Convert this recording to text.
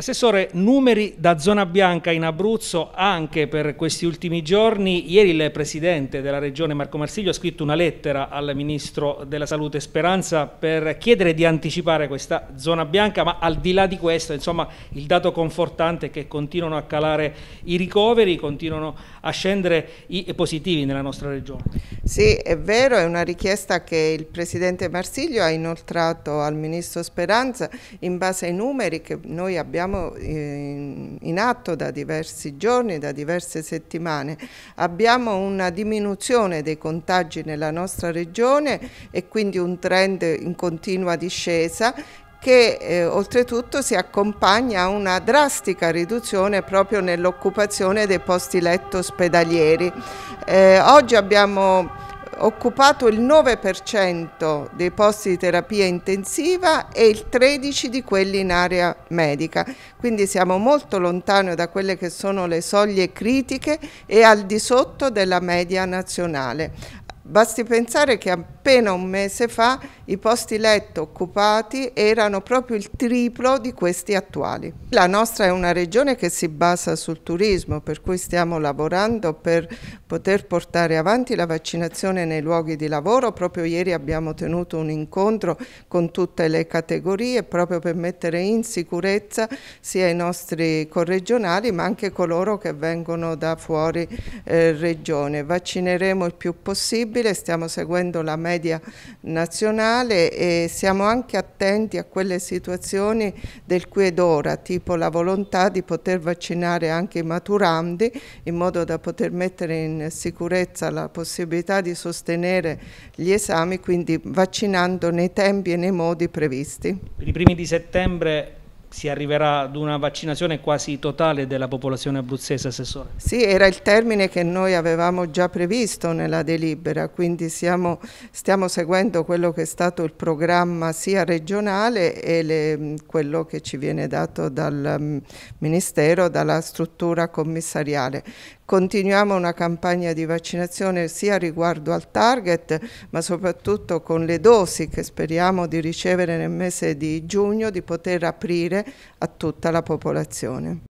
Assessore, numeri da zona bianca in Abruzzo anche per questi ultimi giorni. Ieri il Presidente della Regione Marco Marsiglio ha scritto una lettera al Ministro della Salute Speranza per chiedere di anticipare questa zona bianca, ma al di là di questo, insomma, il dato confortante è che continuano a calare i ricoveri, continuano a scendere i positivi nella nostra Regione. Sì, è vero, è una richiesta che il Presidente Marsiglio ha inoltrato al Ministro Speranza in base ai numeri che noi abbiamo eh, in atto da diversi giorni, da diverse settimane. Abbiamo una diminuzione dei contagi nella nostra regione e quindi un trend in continua discesa che eh, oltretutto si accompagna a una drastica riduzione proprio nell'occupazione dei posti letto ospedalieri. Eh, oggi abbiamo occupato il 9% dei posti di terapia intensiva e il 13% di quelli in area medica, quindi siamo molto lontani da quelle che sono le soglie critiche e al di sotto della media nazionale. Basti pensare che appena un mese fa i posti letto occupati erano proprio il triplo di questi attuali. La nostra è una regione che si basa sul turismo, per cui stiamo lavorando per poter portare avanti la vaccinazione nei luoghi di lavoro. Proprio ieri abbiamo tenuto un incontro con tutte le categorie proprio per mettere in sicurezza sia i nostri corregionali ma anche coloro che vengono da fuori eh, regione. Vaccineremo il più possibile possibile, stiamo seguendo la media nazionale e siamo anche attenti a quelle situazioni del qui ed ora, tipo la volontà di poter vaccinare anche i maturandi in modo da poter mettere in sicurezza la possibilità di sostenere gli esami, quindi vaccinando nei tempi e nei modi previsti. Per i primi di settembre si arriverà ad una vaccinazione quasi totale della popolazione abruzzese, Assessore? Sì, era il termine che noi avevamo già previsto nella delibera, quindi siamo, stiamo seguendo quello che è stato il programma sia regionale e le, quello che ci viene dato dal mm, Ministero, dalla struttura commissariale. Continuiamo una campagna di vaccinazione sia riguardo al target, ma soprattutto con le dosi che speriamo di ricevere nel mese di giugno, di poter aprire a tutta la popolazione.